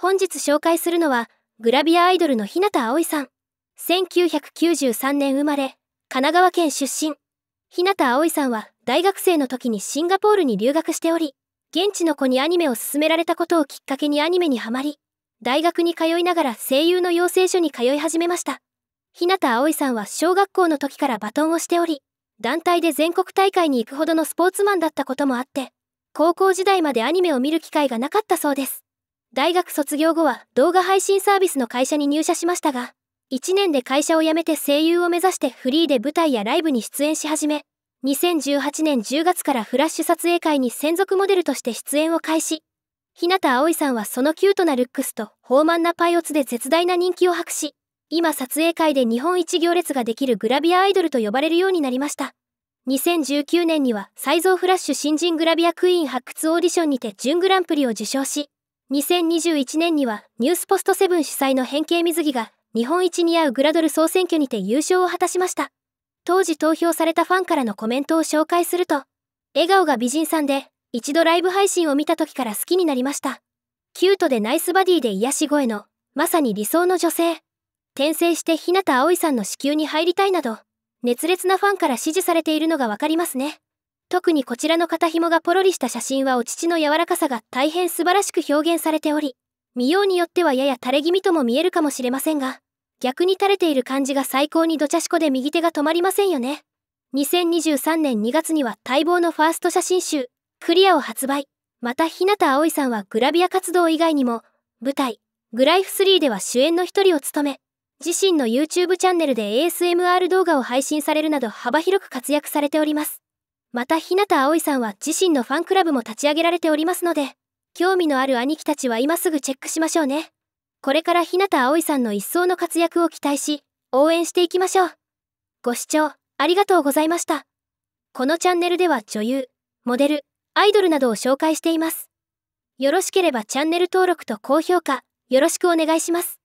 本日紹介するのは、グラビアアイドルの日向葵さん。1993年生まれ、神奈川県出身。日向葵さんは大学生の時にシンガポールに留学しており、現地の子にアニメを勧められたことをきっかけにアニメにはまり、大学に通いながら声優の養成所に通い始めました。日向葵さんは小学校の時からバトンをしており、団体で全国大会に行くほどのスポーツマンだったこともあって、高校時代までアニメを見る機会がなかったそうです。大学卒業後は動画配信サービスの会社に入社しましたが、1年で会社を辞めて声優を目指してフリーで舞台やライブに出演し始め、2018年10月からフラッシュ撮影会に専属モデルとして出演を開始。日向葵さんはそのキュートなルックスと豊満なパイオツで絶大な人気を博し、今撮影会で日本一行列ができるグラビアアイドルと呼ばれるようになりました。2019年にはサイフラッシュ新人グラビアクイーン発掘オーディションにて準グランプリを受賞し、2021年にはニュースポストセブン主催の変形水着が日本一に合うグラドル総選挙にて優勝を果たしました。当時投票されたファンからのコメントを紹介すると、笑顔が美人さんで、一度ライブ配信を見た時から好きになりました。キュートでナイスバディで癒し声の、まさに理想の女性。転生して日向葵さんの子宮に入りたいなど、熱烈なファンから支持されているのがわかりますね。特にこちらの肩紐がポロリした写真はお乳の柔らかさが大変素晴らしく表現されており、見ようによってはやや垂れ気味とも見えるかもしれませんが、逆に垂れている感じが最高にドチャシコで右手が止まりませんよね。2023年2月には待望のファースト写真集、クリアを発売。また日向葵さんはグラビア活動以外にも、舞台、グライフ3では主演の一人を務め、自身の YouTube チャンネルで ASMR 動画を配信されるなど幅広く活躍されております。また日向葵さんは自身のファンクラブも立ち上げられておりますので興味のある兄貴たちは今すぐチェックしましょうねこれから日向葵さんの一層の活躍を期待し応援していきましょうご視聴ありがとうございましたこのチャンネルでは女優モデルアイドルなどを紹介していますよろしければチャンネル登録と高評価よろしくお願いします